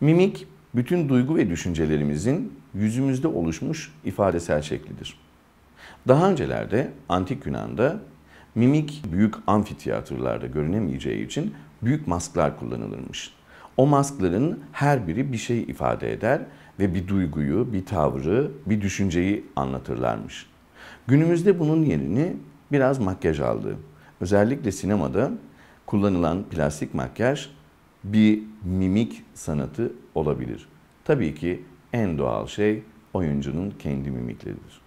Mimik, bütün duygu ve düşüncelerimizin yüzümüzde oluşmuş ifadesel şeklidir. Daha öncelerde antik Yunan'da mimik büyük amfiteyatrlarda görünemeyeceği için büyük masklar kullanılırmış. O maskların her biri bir şey ifade eder ve bir duyguyu, bir tavrı, bir düşünceyi anlatırlarmış. Günümüzde bunun yerini biraz makyaj aldı. Özellikle sinemada kullanılan plastik makyaj bir mimik sanatı olabilir. Tabii ki en doğal şey oyuncunun kendi mimikleridir.